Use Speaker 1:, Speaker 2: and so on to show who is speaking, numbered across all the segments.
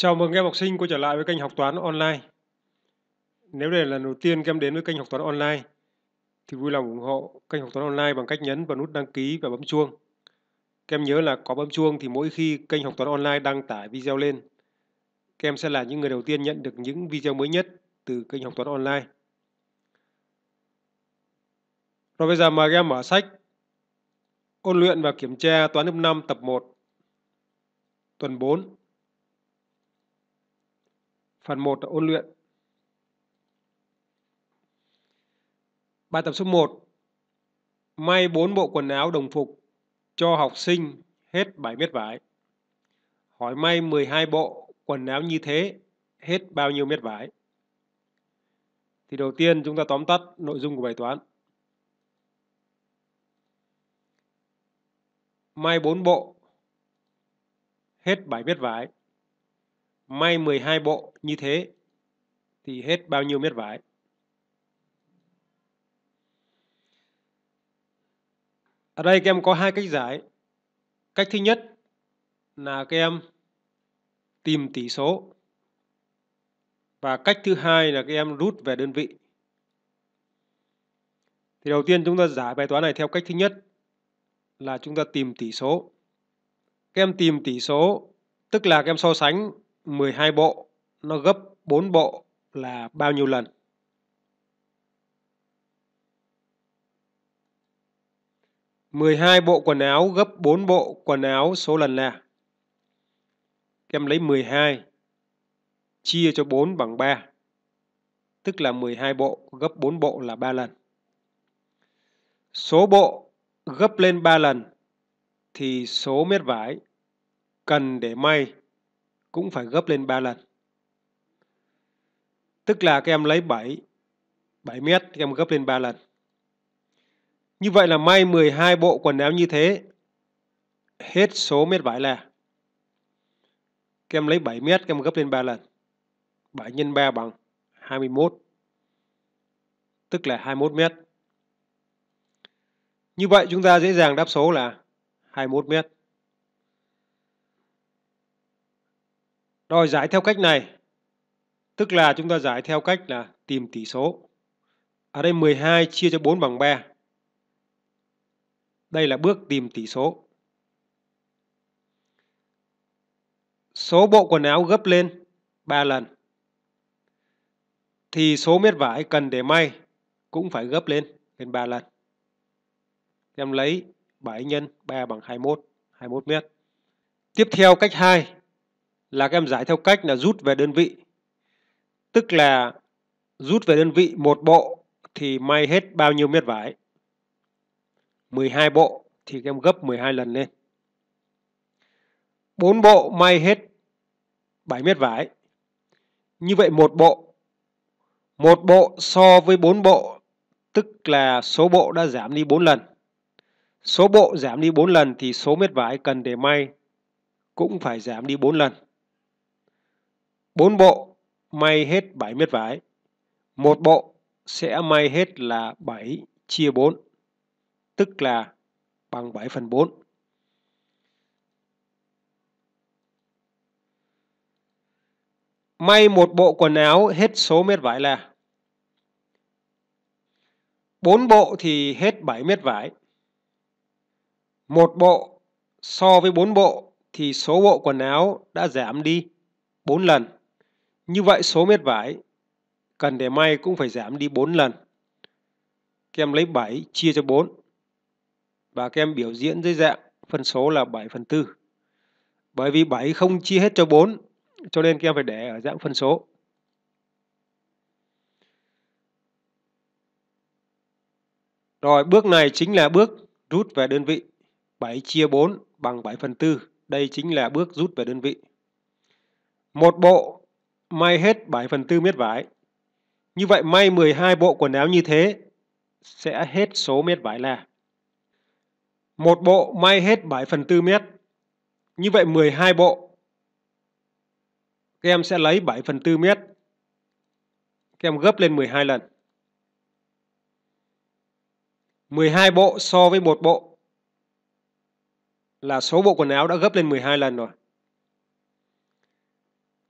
Speaker 1: Chào mừng các em học sinh quay trở lại với kênh học toán online. Nếu đây là lần đầu tiên các em đến với kênh học toán online, thì vui lòng ủng hộ kênh học toán online bằng cách nhấn vào nút đăng ký và bấm chuông. Các em nhớ là có bấm chuông thì mỗi khi kênh học toán online đăng tải video lên, các em sẽ là những người đầu tiên nhận được những video mới nhất từ kênh học toán online. Rồi bây giờ mời các em mở sách Ôn luyện và kiểm tra toán lớp 5 tập 1 tuần 4 Phần 1 là ôn luyện. Bài tập số 1. May 4 bộ quần áo đồng phục cho học sinh hết 7 mét vải. Hỏi may 12 bộ quần áo như thế hết bao nhiêu mét vải? Thì đầu tiên chúng ta tóm tắt nội dung của bài toán. May 4 bộ hết 7 mét vải may 12 bộ như thế thì hết bao nhiêu mét vải. Ở đây các em có hai cách giải. Cách thứ nhất là các em tìm tỷ số. Và cách thứ hai là các em rút về đơn vị. Thì đầu tiên chúng ta giải bài toán này theo cách thứ nhất là chúng ta tìm tỷ số. Các em tìm tỷ số tức là các em so sánh 12 bộ nó gấp 4 bộ là bao nhiêu lần? Mười hai bộ quần áo gấp bốn bộ quần áo số lần là em lấy mười hai chia cho bốn bằng ba tức là mười hai bộ gấp bốn bộ là ba lần. Số bộ gấp lên ba lần thì số mét vải cần để may cũng phải gấp lên 3 lần. Tức là các em lấy 7, 7 mét các em gấp lên 3 lần. Như vậy là may 12 bộ quần áo như thế, hết số mét vải là. Các em lấy 7 mét, các em gấp lên 3 lần. 7 x 3 bằng 21, tức là 21 mét. Như vậy chúng ta dễ dàng đáp số là 21 mét. Đòi giải theo cách này, tức là chúng ta giải theo cách là tìm tỷ số. Ở đây 12 chia cho 4 bằng 3. Đây là bước tìm tỷ số. Số bộ quần áo gấp lên 3 lần. Thì số mét vải cần để may cũng phải gấp lên lên 3 lần. Em lấy 7 nhân 3 bằng 21, 21 mét. Tiếp theo cách 2 là các em giải theo cách là rút về đơn vị. Tức là rút về đơn vị một bộ thì may hết bao nhiêu mét vải? 12 bộ thì các em gấp 12 lần lên. 4 bộ may hết 7 mét vải. Như vậy một bộ một bộ so với 4 bộ tức là số bộ đã giảm đi 4 lần. Số bộ giảm đi 4 lần thì số mét vải cần để may cũng phải giảm đi 4 lần. 4 bộ may hết 7 mét vải. Một bộ sẽ may hết là 7 chia 4, tức là bằng 7 phần 4. May một bộ quần áo hết số mét vải là 4 bộ thì hết 7 mét vải. Một bộ so với 4 bộ thì số bộ quần áo đã giảm đi 4 lần. Như vậy số mét vải cần để may cũng phải giảm đi 4 lần. Các em lấy 7 chia cho 4 và các em biểu diễn dưới dạng phân số là 7 phần 4. Bởi vì 7 không chia hết cho 4 cho nên các em phải để ở dạng phân số. Rồi bước này chính là bước rút về đơn vị. 7 chia 4 bằng 7 phần 4. Đây chính là bước rút về đơn vị. Một bộ may hết 7 phần tư mét vải. Như vậy may 12 bộ quần áo như thế sẽ hết số mét vải là. Một bộ may hết 7 phần tư mét. Như vậy 12 bộ. Các em sẽ lấy 7 phần tư mét. Các em gấp lên 12 lần. 12 bộ so với một bộ là số bộ quần áo đã gấp lên 12 lần rồi.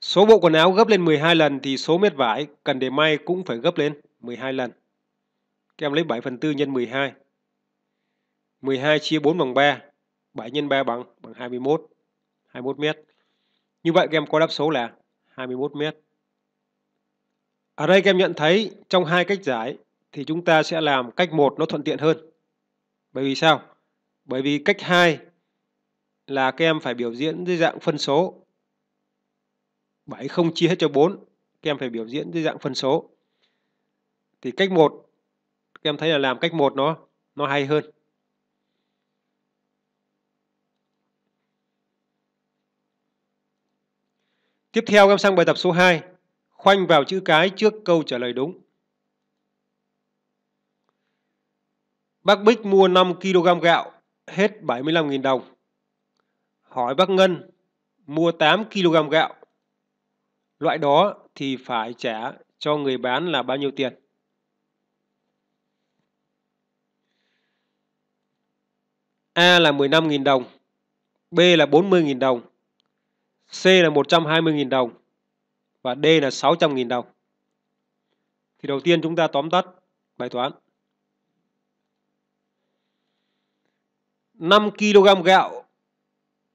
Speaker 1: Số bộ quần áo gấp lên 12 lần thì số mét vải cần để may cũng phải gấp lên 12 lần. Các em lấy 7 phần 4 nhân 12. 12 chia 4 bằng 3. 7 nhân 3 bằng bằng 21. 21 mét. Như vậy các em có đáp số là 21 mét. Ở đây các em nhận thấy trong hai cách giải thì chúng ta sẽ làm cách 1 nó thuận tiện hơn. Bởi vì sao? Bởi vì cách 2 là các em phải biểu diễn dưới dạng phân số 7 không chia hết cho 4, các em phải biểu diễn dưới dạng phân số. Thì cách 1, các em thấy là làm cách 1 nó nó hay hơn. Tiếp theo em sang bài tập số 2, khoanh vào chữ cái trước câu trả lời đúng. Bác Bích mua 5 kg gạo, hết 75.000 đồng. Hỏi bác Ngân mua 8 kg gạo, Loại đó thì phải trả cho người bán là bao nhiêu tiền? A là 15.000 đồng, B là 40.000 đồng, C là 120.000 đồng và D là 600.000 đồng. Thì đầu tiên chúng ta tóm tắt bài toán. 5 kg gạo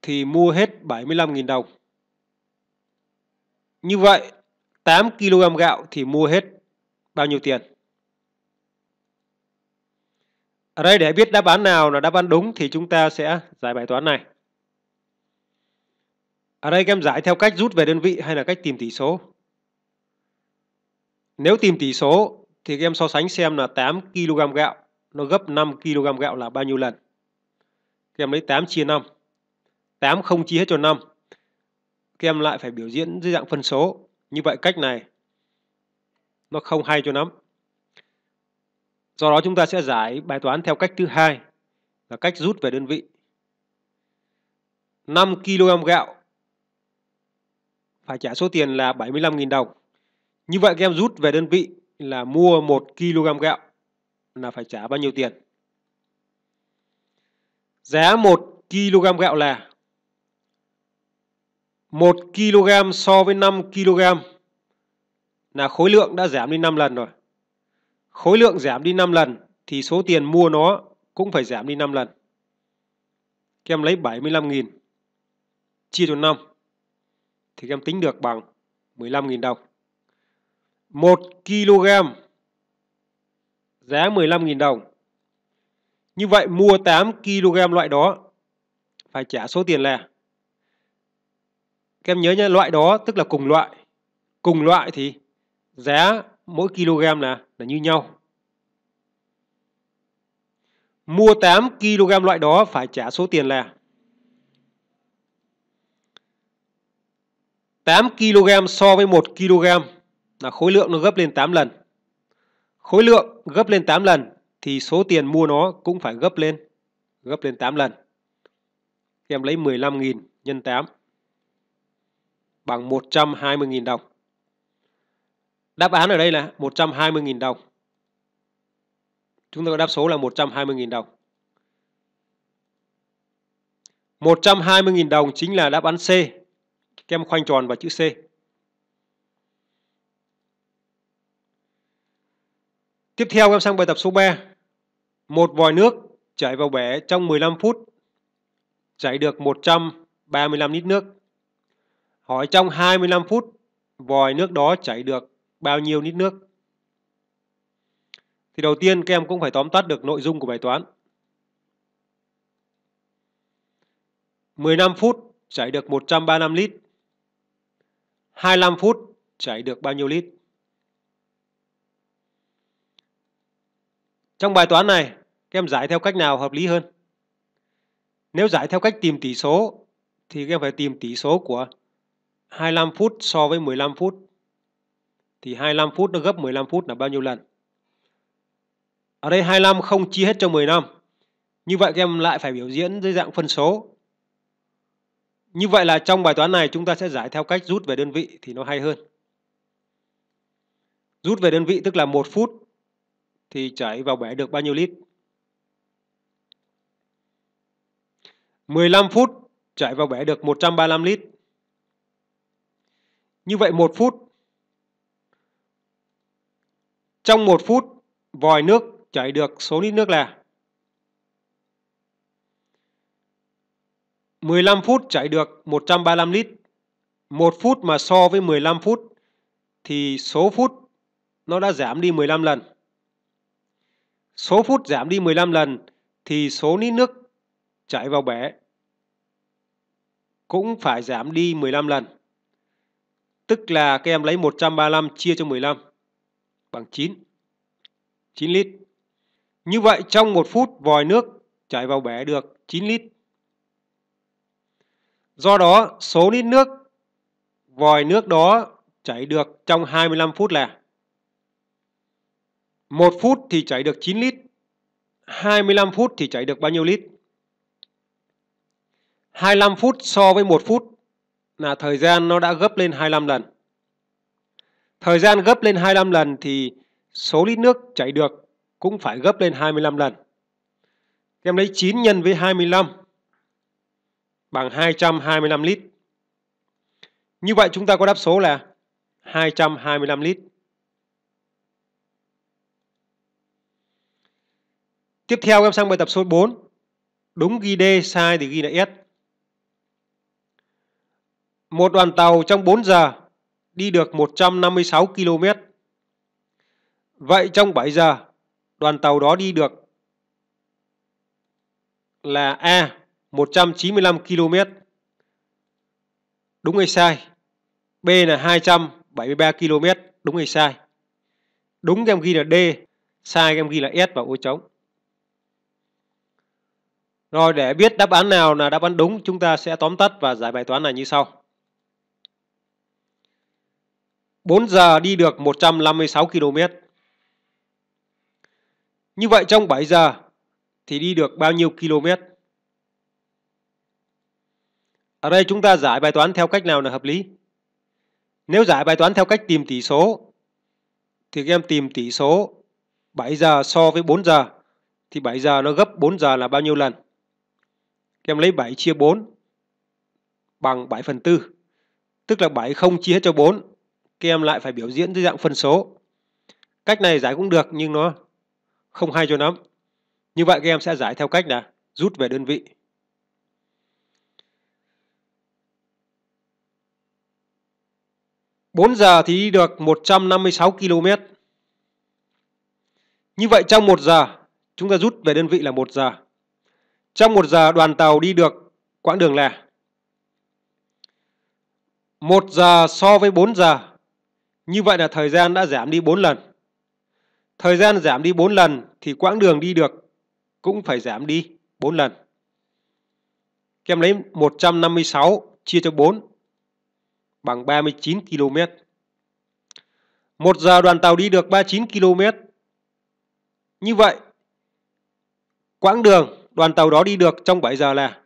Speaker 1: thì mua hết 75.000 đồng. Như vậy 8 kg gạo thì mua hết bao nhiêu tiền? Ở đây để biết đáp án nào là đáp án đúng thì chúng ta sẽ giải bài toán này. Ở đây em giải theo cách rút về đơn vị hay là cách tìm tỷ số. Nếu tìm tỷ số thì em so sánh xem là 8 kg gạo nó gấp 5 kg gạo là bao nhiêu lần. em lấy 8 chia 5. 8 không chia hết cho 5 các em lại phải biểu diễn dưới dạng phân số. Như vậy cách này nó không hay cho lắm. Do đó chúng ta sẽ giải bài toán theo cách thứ hai là cách rút về đơn vị. 5 kg gạo phải trả số tiền là 75.000 đồng. Như vậy các em rút về đơn vị là mua 1 kg gạo là phải trả bao nhiêu tiền? Giá 1 kg gạo là 1 kg so với 5 kg là khối lượng đã giảm đi 5 lần rồi. Khối lượng giảm đi 5 lần thì số tiền mua nó cũng phải giảm đi 5 lần. Các em lấy 75.000 chia cho 5 thì các em tính được bằng 15.000 đồng. 1 kg giá 15.000 đồng. Như vậy mua 8 kg loại đó phải trả số tiền là các em nhớ nhé, loại đó tức là cùng loại. Cùng loại thì giá mỗi kg là là như nhau. Mua 8 kg loại đó phải trả số tiền là 8 kg so với 1 kg là khối lượng nó gấp lên 8 lần. Khối lượng gấp lên 8 lần thì số tiền mua nó cũng phải gấp lên gấp lên 8 lần. Em lấy 15.000 nhân 8 bằng 120.000 đồng. Đáp án ở đây là 120.000 đồng. Chúng ta có đáp số là 120.000 đồng. 120.000 đồng chính là đáp án C. kem khoanh tròn vào chữ C. Tiếp theo em sang bài tập số 3. Một vòi nước chảy vào bể trong 15 phút chảy được 135 lít nước. Hỏi trong 25 phút, vòi nước đó chảy được bao nhiêu lít nước? Thì đầu tiên các em cũng phải tóm tắt được nội dung của bài toán. 15 phút chảy được 135 lít. 25 phút chảy được bao nhiêu lít? Trong bài toán này, các em giải theo cách nào hợp lý hơn? Nếu giải theo cách tìm tỷ số thì các em phải tìm tỷ số của 25 phút so với 15 phút thì 25 phút nó gấp 15 phút là bao nhiêu lần? Ở đây 25 không chia hết cho 15. Như vậy các em lại phải biểu diễn dưới dạng phân số. Như vậy là trong bài toán này chúng ta sẽ giải theo cách rút về đơn vị thì nó hay hơn. Rút về đơn vị tức là 1 phút thì chảy vào bể được bao nhiêu lít? 15 phút chảy vào bể được 135 lít. Như vậy một phút. Trong một phút, vòi nước chảy được số lít nước là 15 phút chảy được 135 lít. Một phút mà so với 15 phút thì số phút nó đã giảm đi 15 lần. Số phút giảm đi 15 lần thì số lít nước chảy vào bể cũng phải giảm đi 15 lần. Tức là các em lấy 135 chia cho 15 bằng 9. 9 lít. Như vậy trong 1 phút vòi nước chảy vào bể được 9 lít. Do đó số lít nước vòi nước đó chảy được trong 25 phút là 1 phút thì chảy được 9 lít, 25 phút thì chảy được bao nhiêu lít? 25 phút so với 1 phút là thời gian nó đã gấp lên 25 lần. Thời gian gấp lên 25 lần thì số lít nước chảy được cũng phải gấp lên 25 lần. Em lấy 9 nhân với 25 bằng 225 lít. Như vậy chúng ta có đáp số là 225 lít. Tiếp theo em sang bài tập số 4. Đúng ghi D, sai thì ghi là S. Một đoàn tàu trong 4 giờ đi được 156 km. Vậy trong 7 giờ, đoàn tàu đó đi được là A 195 km. Đúng hay sai? B là 273 km, đúng hay sai? Đúng em ghi là D, sai em ghi là S và ô trống. Rồi để biết đáp án nào là đáp án đúng, chúng ta sẽ tóm tắt và giải bài toán này như sau. 4 giờ đi được 156 km. Như vậy trong 7 giờ thì đi được bao nhiêu km? Ở đây chúng ta giải bài toán theo cách nào là hợp lý? Nếu giải bài toán theo cách tìm tỷ số thì các em tìm tỷ số 7 giờ so với 4 giờ thì 7 giờ nó gấp 4 giờ là bao nhiêu lần? Các em lấy 7 chia 4 bằng 7 phần 4 tức là 7 không chia cho 4 em lại phải biểu diễn dưới dạng phân số. Cách này giải cũng được nhưng nó không hay cho lắm. Như vậy các em sẽ giải theo cách là rút về đơn vị. Bốn giờ thì đi được 156 km. Như vậy trong một giờ, chúng ta rút về đơn vị là một giờ. Trong một giờ đoàn tàu đi được quãng đường là một giờ so với 4 giờ như vậy là thời gian đã giảm đi 4 lần. Thời gian giảm đi 4 lần thì quãng đường đi được cũng phải giảm đi 4 lần. Các em lấy 156 chia cho 4 bằng 39 km. Một giờ đoàn tàu đi được 39 km. Như vậy, quãng đường đoàn tàu đó đi được trong 7 giờ là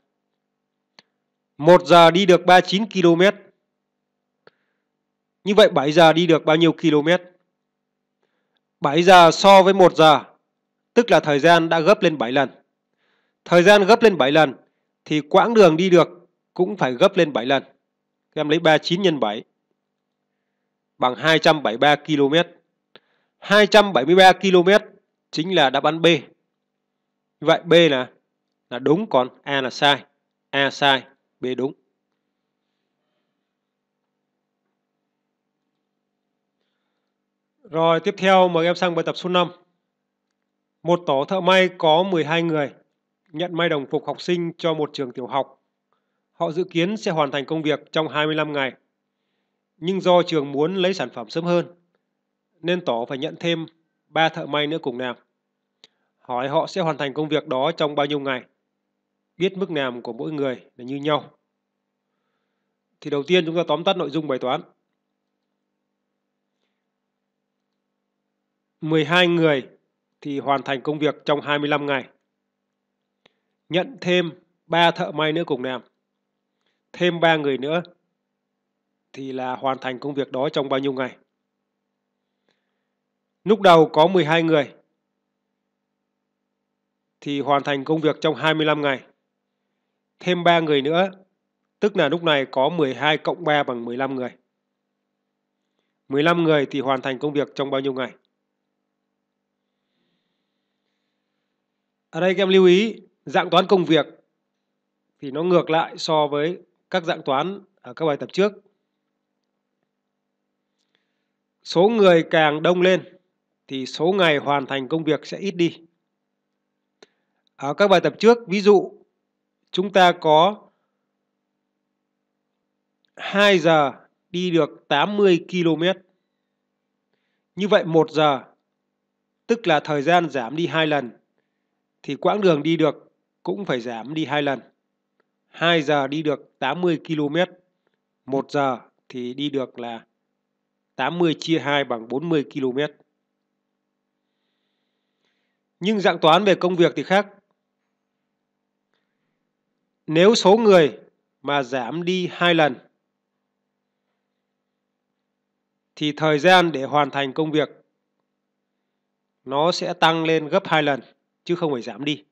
Speaker 1: 1 giờ đi được 39 km như vậy 7 giờ đi được bao nhiêu km? 7 giờ so với 1 giờ, tức là thời gian đã gấp lên 7 lần. Thời gian gấp lên 7 lần thì quãng đường đi được cũng phải gấp lên 7 lần. Em lấy 39 nhân 7 bằng 273 km. 273 km chính là đáp án B. Như vậy B là là đúng còn A là sai. A sai, B đúng. Rồi tiếp theo mời em sang bài tập số 5. Một tổ thợ may có 12 người nhận may đồng phục học sinh cho một trường tiểu học. Họ dự kiến sẽ hoàn thành công việc trong 25 ngày. Nhưng do trường muốn lấy sản phẩm sớm hơn, nên tổ phải nhận thêm 3 thợ may nữa cùng làm. Hỏi họ sẽ hoàn thành công việc đó trong bao nhiêu ngày. Biết mức làm của mỗi người là như nhau. Thì đầu tiên chúng ta tóm tắt nội dung bài toán. 12 người thì hoàn thành công việc trong 25 ngày. Nhận thêm 3 thợ may nữa cùng làm. Thêm 3 người nữa thì là hoàn thành công việc đó trong bao nhiêu ngày. Lúc đầu có 12 người thì hoàn thành công việc trong 25 ngày. Thêm 3 người nữa, tức là lúc này có 12 cộng 3 bằng 15 người. 15 người thì hoàn thành công việc trong bao nhiêu ngày? Ở đây các em lưu ý dạng toán công việc thì nó ngược lại so với các dạng toán ở các bài tập trước. Số người càng đông lên thì số ngày hoàn thành công việc sẽ ít đi. Ở các bài tập trước, ví dụ chúng ta có 2 giờ đi được 80 km. Như vậy 1 giờ tức là thời gian giảm đi 2 lần thì quãng đường đi được cũng phải giảm đi hai lần. 2 giờ đi được 80 km, 1 giờ thì đi được là 80 chia 2 bằng 40 km. Nhưng dạng toán về công việc thì khác. Nếu số người mà giảm đi hai lần thì thời gian để hoàn thành công việc nó sẽ tăng lên gấp hai lần chứ không phải giảm đi.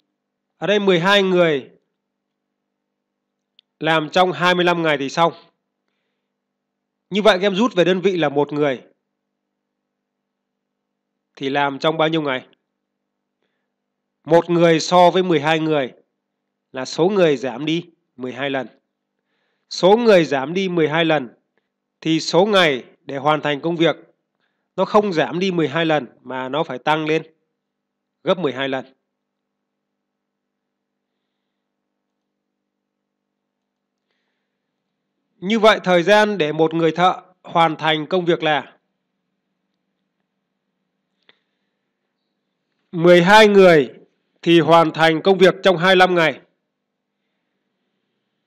Speaker 1: Ở đây 12 người làm trong 25 ngày thì xong. Như vậy em rút về đơn vị là một người thì làm trong bao nhiêu ngày? Một người so với 12 người là số người giảm đi 12 lần. Số người giảm đi 12 lần thì số ngày để hoàn thành công việc nó không giảm đi 12 lần mà nó phải tăng lên gấp 12 lần. Như vậy thời gian để một người thợ hoàn thành công việc là 12 người thì hoàn thành công việc trong 25 ngày.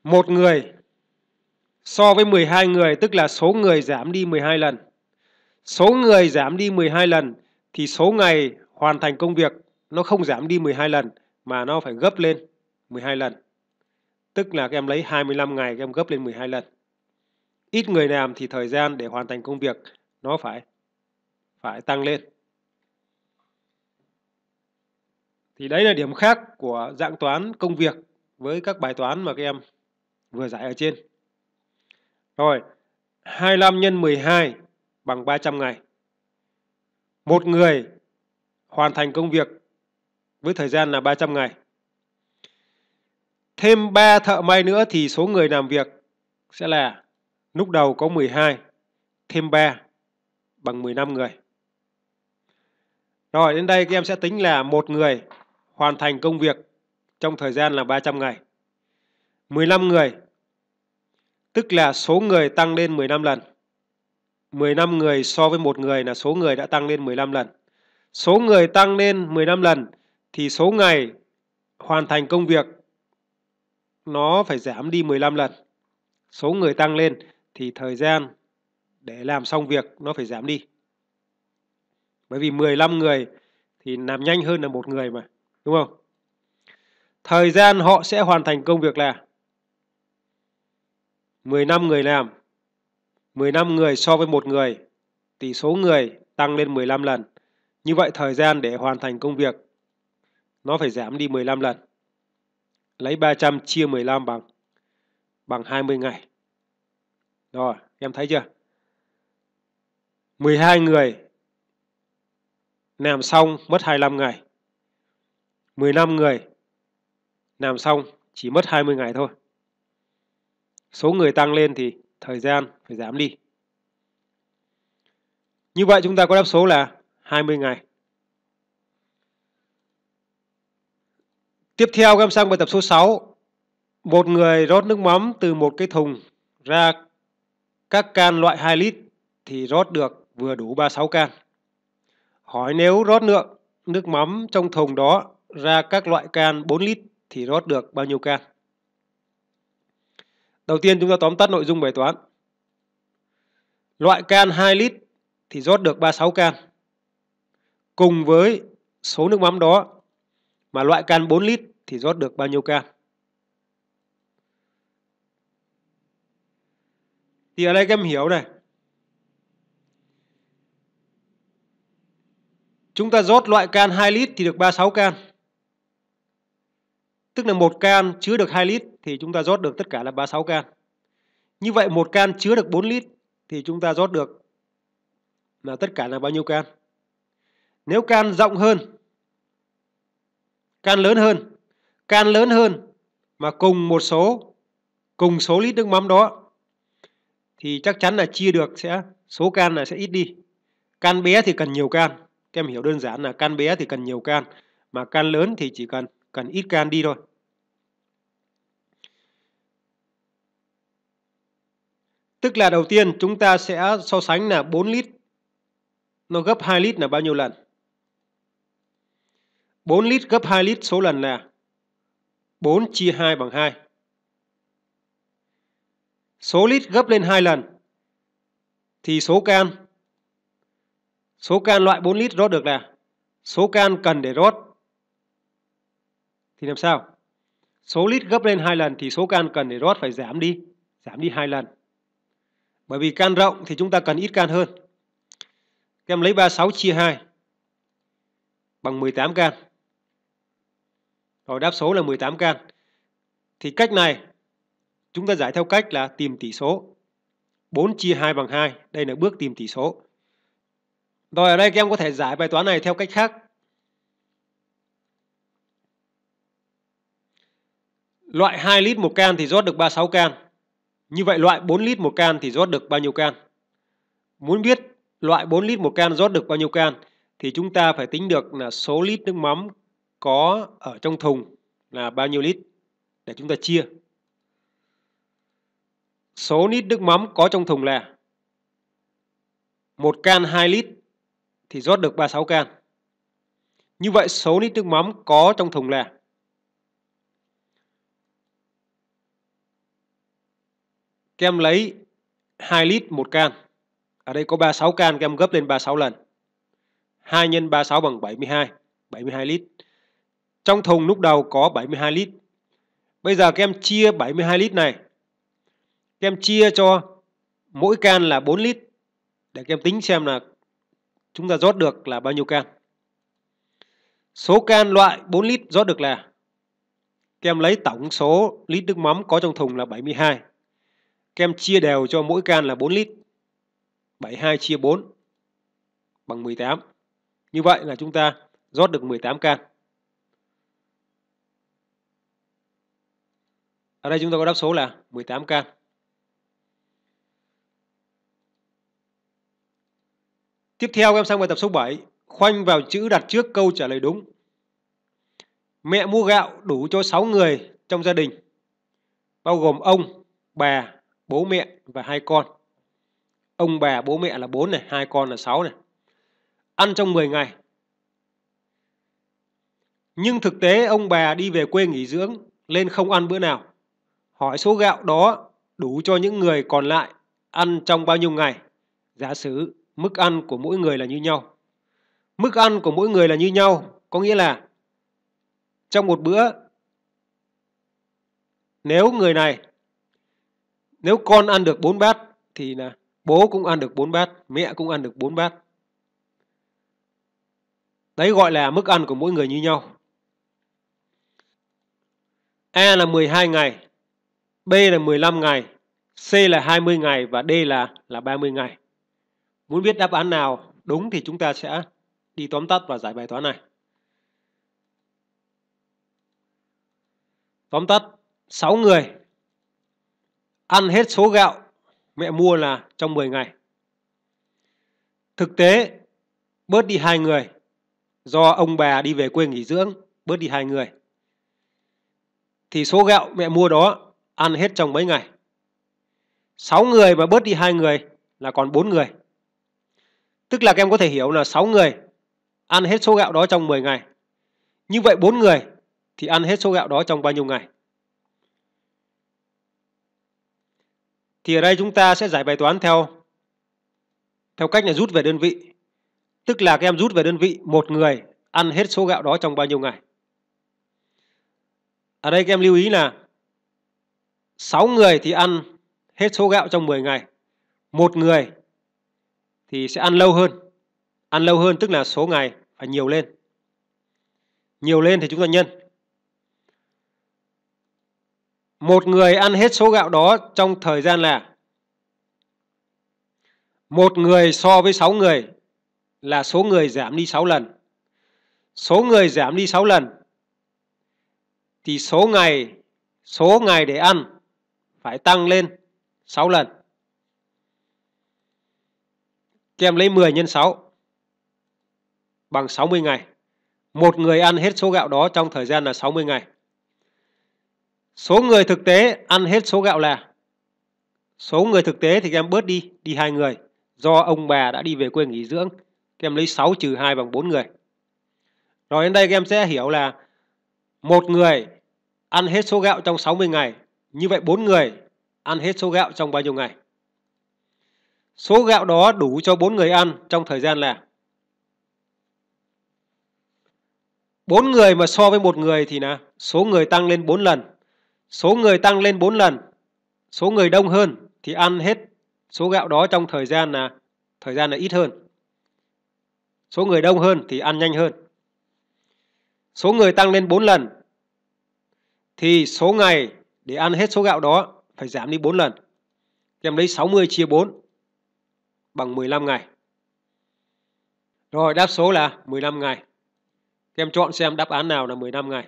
Speaker 1: Một người so với 12 người tức là số người giảm đi 12 lần. Số người giảm đi 12 lần thì số ngày hoàn thành công việc nó không giảm đi 12 lần mà nó phải gấp lên 12 lần. Tức là các em lấy 25 ngày các em gấp lên 12 lần ít người làm thì thời gian để hoàn thành công việc nó phải phải tăng lên thì đấy là điểm khác của dạng toán công việc với các bài toán mà các em vừa giải ở trên rồi 25 nhân 12 bằng 300 ngày một người hoàn thành công việc với thời gian là 300 ngày thêm 3 thợ may nữa thì số người làm việc sẽ là lúc đầu có 12, thêm 3 bằng 15 người. Rồi đến đây các em sẽ tính là một người hoàn thành công việc trong thời gian là 300 ngày. 15 người tức là số người tăng lên 15 lần. 15 người so với một người là số người đã tăng lên 15 lần. Số người tăng lên 15 lần thì số ngày hoàn thành công việc nó phải giảm đi 15 lần. Số người tăng lên thì thời gian để làm xong việc nó phải giảm đi. Bởi vì 15 người thì làm nhanh hơn là một người mà, đúng không? Thời gian họ sẽ hoàn thành công việc là 15 người làm 15 người so với một người, tỷ số người tăng lên 15 lần. Như vậy thời gian để hoàn thành công việc nó phải giảm đi 15 lần. Lấy 300 chia 15 bằng bằng 20 ngày. Rồi, em thấy chưa? 12 người làm xong mất 25 ngày. 15 người làm xong chỉ mất 20 ngày thôi. Số người tăng lên thì thời gian phải giảm đi. Như vậy chúng ta có đáp số là 20 ngày. Tiếp theo các em sang bài tập số 6. Một người rót nước mắm từ một cái thùng ra các can loại 2 lít thì rót được vừa đủ 36 can. Hỏi nếu rót lượng nước mắm trong thùng đó ra các loại can 4 lít thì rót được bao nhiêu can? Đầu tiên chúng ta tóm tắt nội dung bài toán. Loại can 2 lít thì rót được 36 can. Cùng với số nước mắm đó mà loại can 4 lít thì rót được bao nhiêu can? Thì ở đây các em hiểu này. Chúng ta rót loại can 2 lít thì được 36 can. Tức là một can chứa được 2 lít thì chúng ta rót được tất cả là 36 can. Như vậy một can chứa được 4 lít thì chúng ta rót được là tất cả là bao nhiêu can? Nếu can rộng hơn, can lớn hơn, can lớn hơn mà cùng một số cùng số lít nước mắm đó thì chắc chắn là chia được sẽ số can là sẽ ít đi. Can bé thì cần nhiều can. Các em hiểu đơn giản là can bé thì cần nhiều can, mà can lớn thì chỉ cần cần ít can đi thôi. Tức là đầu tiên chúng ta sẽ so sánh là 4 lít nó gấp 2 lít là bao nhiêu lần? 4 lít gấp 2 lít số lần là 4 chia 2 bằng 2 số lít gấp lên 2 lần thì số can số can loại 4 lít rót được là số can cần để rót thì làm sao? Số lít gấp lên 2 lần thì số can cần để rót phải giảm đi, giảm đi 2 lần. Bởi vì can rộng thì chúng ta cần ít can hơn. Các em lấy 36 chia 2 bằng 18 can. Rồi đáp số là 18 can. Thì cách này Chúng ta giải theo cách là tìm tỷ số. 4 chia 2 bằng 2. Đây là bước tìm tỷ số. Rồi ở đây các em có thể giải bài toán này theo cách khác. Loại 2 lít một can thì rót được 36 can. Như vậy loại 4 lít một can thì rót được bao nhiêu can? Muốn biết loại 4 lít một can rót được bao nhiêu can thì chúng ta phải tính được là số lít nước mắm có ở trong thùng là bao nhiêu lít để chúng ta chia Số lít nước mắm có trong thùng là một can 2 lít thì rót được 36 can. Như vậy số lít nước mắm có trong thùng là Kem lấy 2 lít một can. Ở đây có 36 can kem gấp lên 36 lần. 2 x 36 bằng 72, 72 lít. Trong thùng lúc đầu có 72 lít. Bây giờ các em chia 72 lít này các em chia cho mỗi can là 4 lít để các em tính xem là chúng ta rót được là bao nhiêu can. Số can loại 4 lít rót được là các em lấy tổng số lít nước mắm có trong thùng là 72. Các em chia đều cho mỗi can là 4 lít. 72 chia 4 bằng 18. Như vậy là chúng ta rót được 18 can. Ở đây chúng ta có đáp số là 18 can. Tiếp theo em sang bài tập số 7, khoanh vào chữ đặt trước câu trả lời đúng. Mẹ mua gạo đủ cho 6 người trong gia đình, bao gồm ông, bà, bố mẹ và hai con. Ông bà, bố mẹ là 4 này, hai con là 6 này. Ăn trong 10 ngày. Nhưng thực tế ông bà đi về quê nghỉ dưỡng nên không ăn bữa nào. Hỏi số gạo đó đủ cho những người còn lại ăn trong bao nhiêu ngày? Giả sử mức ăn của mỗi người là như nhau. Mức ăn của mỗi người là như nhau, có nghĩa là trong một bữa nếu người này nếu con ăn được 4 bát thì là bố cũng ăn được 4 bát, mẹ cũng ăn được 4 bát. Đấy gọi là mức ăn của mỗi người như nhau. A là 12 ngày, B là 15 ngày, C là 20 ngày và D là là 30 ngày. Muốn biết đáp án nào đúng thì chúng ta sẽ đi tóm tắt và giải bài toán này. Tóm tắt 6 người ăn hết số gạo mẹ mua là trong 10 ngày. Thực tế bớt đi hai người do ông bà đi về quê nghỉ dưỡng bớt đi hai người. Thì số gạo mẹ mua đó ăn hết trong mấy ngày? 6 người mà bớt đi hai người là còn 4 người. Tức là các em có thể hiểu là 6 người ăn hết số gạo đó trong 10 ngày. Như vậy 4 người thì ăn hết số gạo đó trong bao nhiêu ngày? Thì ở đây chúng ta sẽ giải bài toán theo theo cách là rút về đơn vị. Tức là các em rút về đơn vị một người ăn hết số gạo đó trong bao nhiêu ngày. Ở đây các em lưu ý là 6 người thì ăn hết số gạo trong 10 ngày. Một người thì sẽ ăn lâu hơn. Ăn lâu hơn tức là số ngày phải nhiều lên. Nhiều lên thì chúng ta nhân. Một người ăn hết số gạo đó trong thời gian là một người so với 6 người là số người giảm đi 6 lần. Số người giảm đi 6 lần thì số ngày số ngày để ăn phải tăng lên 6 lần kèm lấy 10 nhân 6 bằng 60 ngày. Một người ăn hết số gạo đó trong thời gian là 60 ngày. Số người thực tế ăn hết số gạo là số người thực tế thì các em bớt đi, đi hai người do ông bà đã đi về quê nghỉ dưỡng. Các em lấy 6 trừ 2 bằng 4 người. Rồi đến đây các em sẽ hiểu là một người ăn hết số gạo trong 60 ngày. Như vậy bốn người ăn hết số gạo trong bao nhiêu ngày? Số gạo đó đủ cho 4 người ăn trong thời gian là 4 người mà so với một người thì là số người tăng lên 4 lần. Số người tăng lên 4 lần, số người đông hơn thì ăn hết số gạo đó trong thời gian là thời gian là ít hơn. Số người đông hơn thì ăn nhanh hơn. Số người tăng lên 4 lần thì số ngày để ăn hết số gạo đó phải giảm đi 4 lần. Em lấy 60 chia 4 bằng 15 ngày. Rồi đáp số là 15 ngày. Các em chọn xem đáp án nào là 15 ngày.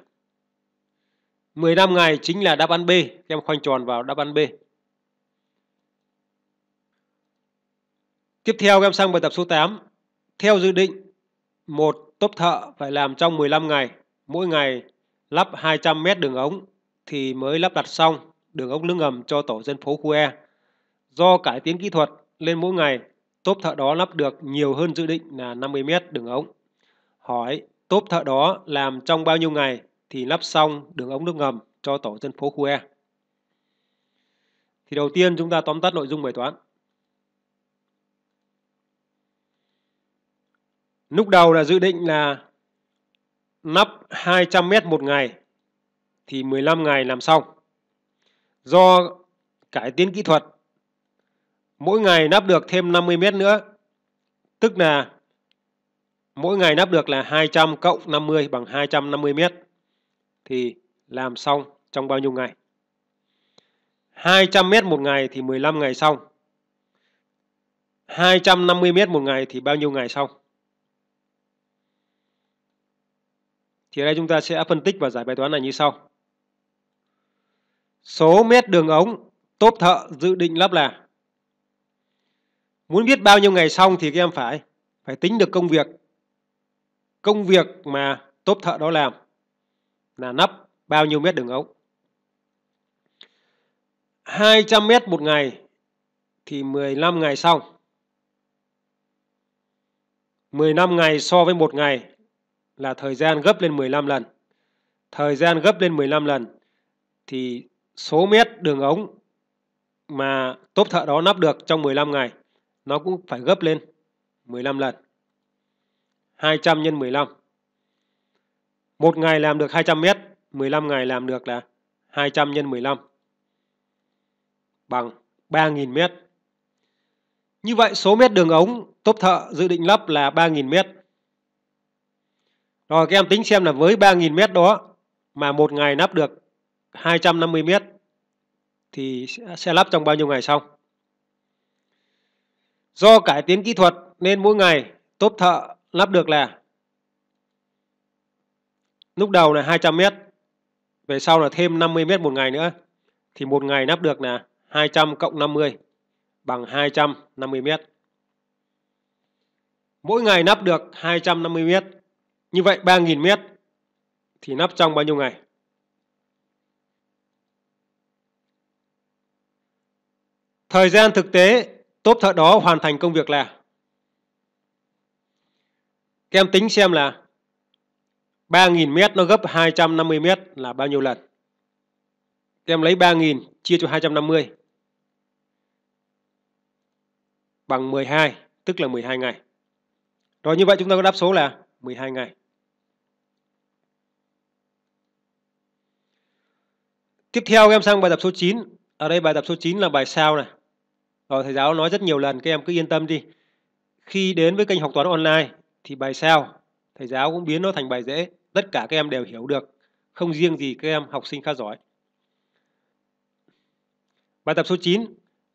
Speaker 1: 15 ngày chính là đáp án B. Các em khoanh tròn vào đáp án B. Tiếp theo các em sang bài tập số 8. Theo dự định, một tốp thợ phải làm trong 15 ngày, mỗi ngày lắp 200 mét đường ống thì mới lắp đặt xong đường ống nước ngầm cho tổ dân phố khu E. Do cải tiến kỹ thuật lên mỗi ngày Tốp thợ đó lắp được nhiều hơn dự định là 50 mét đường ống. Hỏi, tốp thợ đó làm trong bao nhiêu ngày thì lắp xong đường ống nước ngầm cho tổ dân phố khu E? Thì đầu tiên chúng ta tóm tắt nội dung bài toán. Lúc đầu là dự định là nắp 200 mét một ngày thì 15 ngày làm xong. Do cải tiến kỹ thuật mỗi ngày nắp được thêm 50 mét nữa. Tức là mỗi ngày nắp được là 200 cộng 50 bằng 250 mét. Thì làm xong trong bao nhiêu ngày? 200 mét một ngày thì 15 ngày xong. 250 mét một ngày thì bao nhiêu ngày xong? Thì ở đây chúng ta sẽ phân tích và giải bài toán này như sau. Số mét đường ống tốp thợ dự định lắp là muốn biết bao nhiêu ngày xong thì các em phải phải tính được công việc công việc mà tốt thợ đó làm là nắp bao nhiêu mét đường ống 200 mét một ngày thì 15 ngày xong 15 ngày so với một ngày là thời gian gấp lên 15 lần thời gian gấp lên 15 lần thì số mét đường ống mà tốt thợ đó nắp được trong 15 ngày nó cũng phải gấp lên 15 lần. 200 nhân 15. Một ngày làm được 200 mét, 15 ngày làm được là 200 nhân 15 bằng 3.000 mét. Như vậy số mét đường ống tốt thợ dự định lắp là 3.000 mét. Rồi các em tính xem là với 3.000 mét đó mà một ngày lắp được 250 mét thì sẽ lắp trong bao nhiêu ngày xong? Do cải tiến kỹ thuật nên mỗi ngày tốp thợ lắp được là lúc đầu là 200 mét, về sau là thêm 50 mét một ngày nữa thì một ngày lắp được là 200 cộng 50 bằng 250 mét. Mỗi ngày nắp được 250 mét. Như vậy 3.000 mét thì nắp trong bao nhiêu ngày? Thời gian thực tế tốp thợ đó hoàn thành công việc là các em tính xem là 3.000 mét nó gấp 250 mét là bao nhiêu lần? Các em lấy 3.000 chia cho 250 bằng 12, tức là 12 ngày. Rồi như vậy chúng ta có đáp số là 12 ngày. Tiếp theo các em sang bài tập số 9. Ở đây bài tập số 9 là bài sao này. Rồi ờ, thầy giáo nói rất nhiều lần các em cứ yên tâm đi. Khi đến với kênh học toán online thì bài sao thầy giáo cũng biến nó thành bài dễ, tất cả các em đều hiểu được, không riêng gì các em học sinh khá giỏi. Bài tập số 9,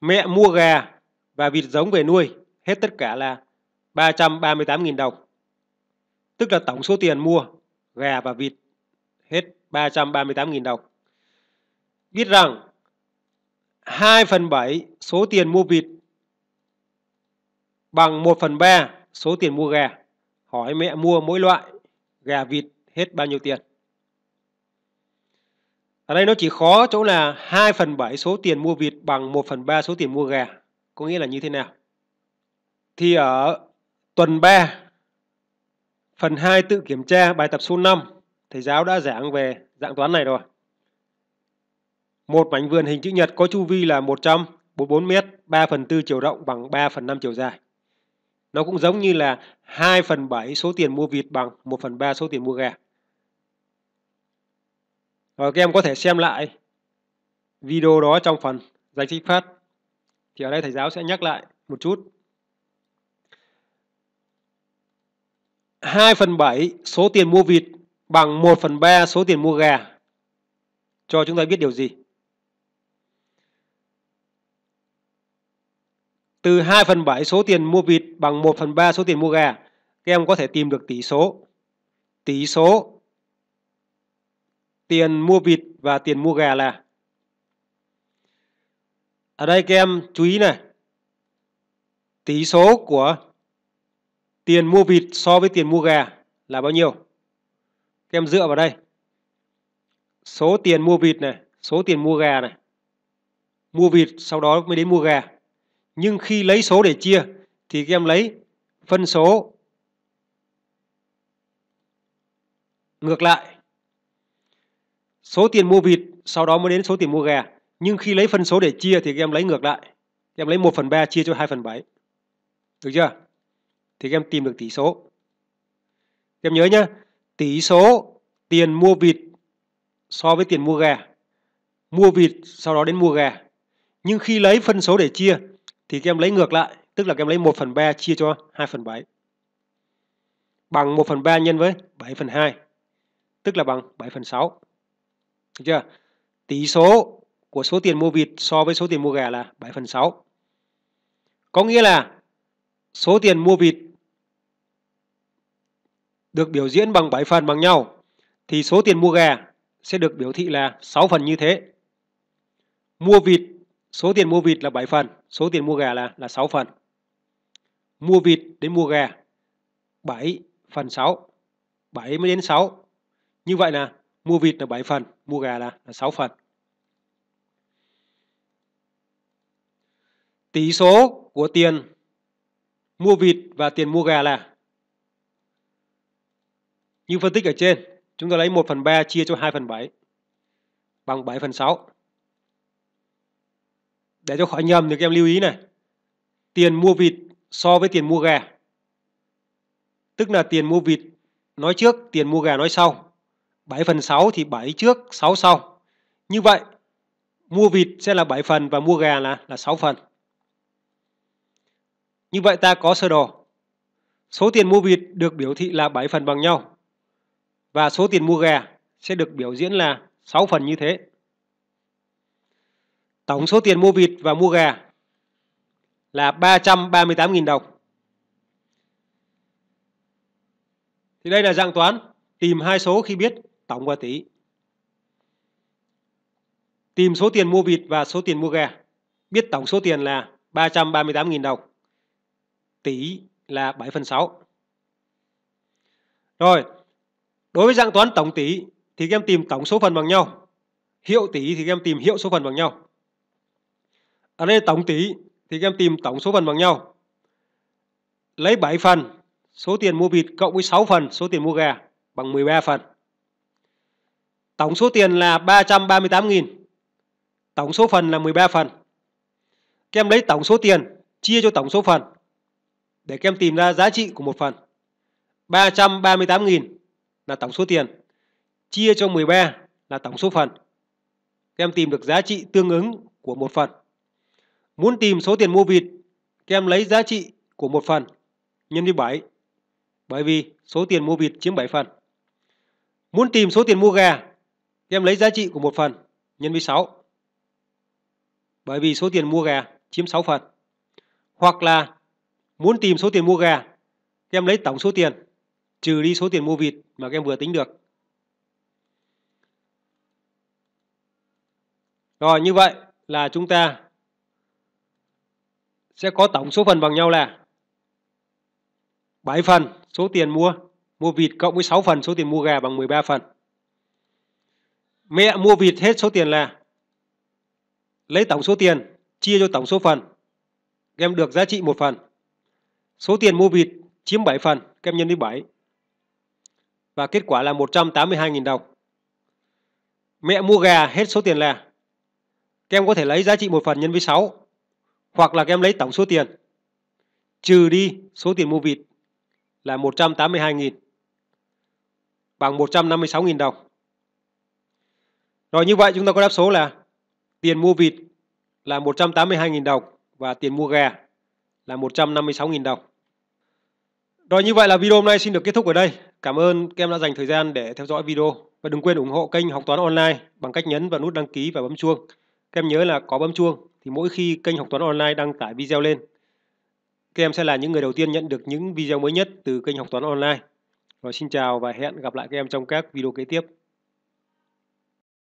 Speaker 1: mẹ mua gà và vịt giống về nuôi, hết tất cả là 338.000 đồng. Tức là tổng số tiền mua gà và vịt hết 338.000 đồng. Biết rằng 2 phần 7 số tiền mua vịt bằng 1 phần 3 số tiền mua gà. Hỏi mẹ mua mỗi loại gà vịt hết bao nhiêu tiền? Ở đây nó chỉ khó chỗ là 2 phần 7 số tiền mua vịt bằng 1 phần 3 số tiền mua gà. Có nghĩa là như thế nào? Thì ở tuần 3, phần 2 tự kiểm tra bài tập số 5, thầy giáo đã giảng về dạng toán này rồi. Một mảnh vườn hình chữ nhật có chu vi là 144 m, 3 phần 4 chiều rộng bằng 3 phần 5 chiều dài. Nó cũng giống như là 2 phần 7 số tiền mua vịt bằng 1 phần 3 số tiền mua gà. Rồi các em có thể xem lại video đó trong phần giải trích phát. Thì ở đây thầy giáo sẽ nhắc lại một chút. 2 phần 7 số tiền mua vịt bằng 1 phần 3 số tiền mua gà. Cho chúng ta biết điều gì? từ 2 phần 7 số tiền mua vịt bằng 1 phần 3 số tiền mua gà, các em có thể tìm được tỷ số. Tỷ số tiền mua vịt và tiền mua gà là Ở đây các em chú ý này. Tỷ số của tiền mua vịt so với tiền mua gà là bao nhiêu? Các em dựa vào đây. Số tiền mua vịt này, số tiền mua gà này. Mua vịt sau đó mới đến mua gà nhưng khi lấy số để chia thì các em lấy phân số ngược lại số tiền mua vịt sau đó mới đến số tiền mua gà nhưng khi lấy phân số để chia thì các em lấy ngược lại các em lấy 1 phần 3 chia cho 2 phần 7 được chưa thì các em tìm được tỷ số các em nhớ nhá tỷ số tiền mua vịt so với tiền mua gà mua vịt sau đó đến mua gà nhưng khi lấy phân số để chia thì các em lấy ngược lại, tức là các em lấy 1 phần 3 chia cho 2 phần 7. Bằng 1 phần 3 nhân với 7 phần 2, tức là bằng 7 phần 6. Được chưa? Tỷ số của số tiền mua vịt so với số tiền mua gà là 7 phần 6. Có nghĩa là số tiền mua vịt được biểu diễn bằng 7 phần bằng nhau thì số tiền mua gà sẽ được biểu thị là 6 phần như thế. Mua vịt Số tiền mua vịt là 7 phần, số tiền mua gà là là 6 phần. Mua vịt đến mua gà 7 phần 6. 7 mới đến 6. Như vậy là mua vịt là 7 phần, mua gà là, là 6 phần. Tỷ số của tiền mua vịt và tiền mua gà là như phân tích ở trên, chúng ta lấy 1 phần 3 chia cho 2 phần 7 bằng 7 phần 6 để cho khỏi nhầm thì các em lưu ý này tiền mua vịt so với tiền mua gà tức là tiền mua vịt nói trước tiền mua gà nói sau 7 phần 6 thì 7 trước 6 sau như vậy mua vịt sẽ là 7 phần và mua gà là là 6 phần như vậy ta có sơ đồ số tiền mua vịt được biểu thị là 7 phần bằng nhau và số tiền mua gà sẽ được biểu diễn là 6 phần như thế Tổng số tiền mua vịt và mua gà là 338.000 đồng. Thì đây là dạng toán tìm hai số khi biết tổng và tỷ. Tìm số tiền mua vịt và số tiền mua gà. Biết tổng số tiền là 338.000 đồng. Tỷ là 7 phần 6. Rồi, đối với dạng toán tổng tỷ thì các em tìm tổng số phần bằng nhau. Hiệu tỷ thì các em tìm hiệu số phần bằng nhau. Ở đây tổng tỷ thì các em tìm tổng số phần bằng nhau. Lấy 7 phần số tiền mua vịt cộng với 6 phần số tiền mua gà bằng 13 phần. Tổng số tiền là 338.000. Tổng số phần là 13 phần. Các em lấy tổng số tiền chia cho tổng số phần để các em tìm ra giá trị của một phần. 338.000 là tổng số tiền chia cho 13 là tổng số phần. Các em tìm được giá trị tương ứng của một phần. Muốn tìm số tiền mua vịt, các em lấy giá trị của một phần nhân đi 7. Bởi vì số tiền mua vịt chiếm 7 phần. Muốn tìm số tiền mua gà, các em lấy giá trị của một phần nhân với 6. Bởi vì số tiền mua gà chiếm 6 phần. Hoặc là muốn tìm số tiền mua gà, các em lấy tổng số tiền trừ đi số tiền mua vịt mà các em vừa tính được. Rồi như vậy là chúng ta sẽ có tổng số phần bằng nhau là 7 phần số tiền mua mua vịt cộng với 6 phần số tiền mua gà bằng 13 phần. Mẹ mua vịt hết số tiền là lấy tổng số tiền chia cho tổng số phần. Các em được giá trị một phần. Số tiền mua vịt chiếm 7 phần, các em nhân với 7. Và kết quả là 182.000 đồng. Mẹ mua gà hết số tiền là các em có thể lấy giá trị một phần nhân với 6 hoặc là các em lấy tổng số tiền trừ đi số tiền mua vịt là 182.000 bằng 156.000 đồng. Rồi như vậy chúng ta có đáp số là tiền mua vịt là 182.000 đồng và tiền mua gà là 156.000 đồng. Rồi như vậy là video hôm nay xin được kết thúc ở đây. Cảm ơn các em đã dành thời gian để theo dõi video và đừng quên ủng hộ kênh học toán online bằng cách nhấn vào nút đăng ký và bấm chuông. Các em nhớ là có bấm chuông thì mỗi khi kênh học toán online đăng tải video lên, các em sẽ là những người đầu tiên nhận được những video mới nhất từ kênh học toán online. Rồi xin chào và hẹn gặp lại các em trong các video kế tiếp.